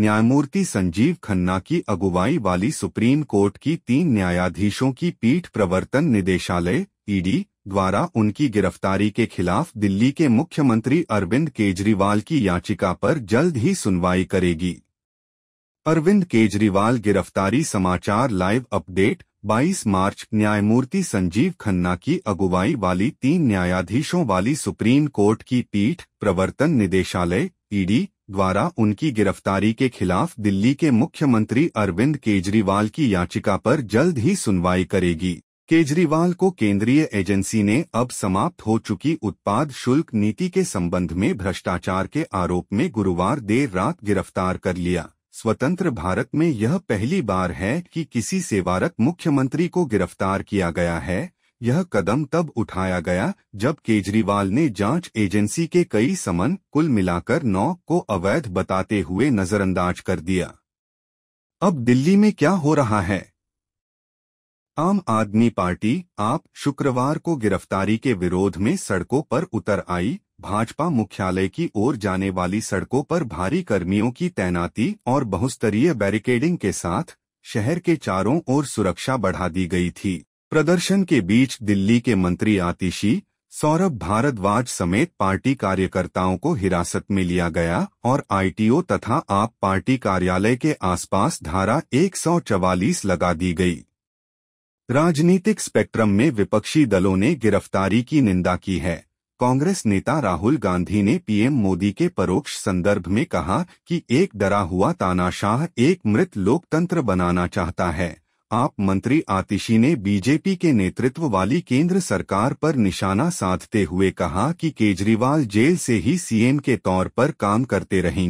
न्यायमूर्ति संजीव खन्ना की अगुवाई वाली सुप्रीम कोर्ट की तीन न्यायाधीशों की पीठ प्रवर्तन निदेशालय ईडी द्वारा उनकी गिरफ्तारी के खिलाफ दिल्ली के मुख्यमंत्री अरविंद केजरीवाल की याचिका पर जल्द ही सुनवाई करेगी अरविंद केजरीवाल गिरफ्तारी समाचार लाइव अपडेट 22 मार्च न्यायमूर्ति संजीव खन्ना की अगुवाई वाली तीन न्यायाधीशों वाली सुप्रीम कोर्ट की पीठ प्रवर्तन निदेशालय ईडी द्वारा उनकी गिरफ्तारी के खिलाफ दिल्ली के मुख्यमंत्री अरविंद केजरीवाल की याचिका पर जल्द ही सुनवाई करेगी केजरीवाल को केंद्रीय एजेंसी ने अब समाप्त हो चुकी उत्पाद शुल्क नीति के संबंध में भ्रष्टाचार के आरोप में गुरुवार देर रात गिरफ्तार कर लिया स्वतंत्र भारत में यह पहली बार है कि किसी सेवारत मुख्यमंत्री को गिरफ्तार किया गया है यह कदम तब उठाया गया जब केजरीवाल ने जांच एजेंसी के कई समन कुल मिलाकर नौ को अवैध बताते हुए नजरअंदाज कर दिया अब दिल्ली में क्या हो रहा है आम आदमी पार्टी आप शुक्रवार को गिरफ्तारी के विरोध में सड़कों पर उतर आई भाजपा मुख्यालय की ओर जाने वाली सड़कों पर भारी कर्मियों की तैनाती और बहुस्तरीय बैरिकेडिंग के साथ शहर के चारों ओर सुरक्षा बढ़ा दी गई थी प्रदर्शन के बीच दिल्ली के मंत्री आतिशी सौरभ भारद्वाज समेत पार्टी कार्यकर्ताओं को हिरासत में लिया गया और आईटीओ तथा आप पार्टी कार्यालय के आसपास धारा 144 लगा दी गई राजनीतिक स्पेक्ट्रम में विपक्षी दलों ने गिरफ्तारी की निंदा की है कांग्रेस नेता राहुल गांधी ने पीएम मोदी के परोक्ष संदर्भ में कहा कि एक डरा हुआ तानाशाह एक मृत लोकतंत्र बनाना चाहता है आप मंत्री आतिशी ने बीजेपी के नेतृत्व वाली केंद्र सरकार पर निशाना साधते हुए कहा कि केजरीवाल जेल से ही सीएम के तौर पर काम करते रहेंगे